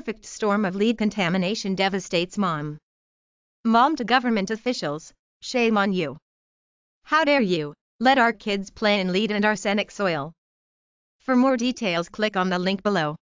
perfect storm of lead contamination devastates mom. Mom to government officials, shame on you. How dare you, let our kids play in lead and arsenic soil. For more details click on the link below.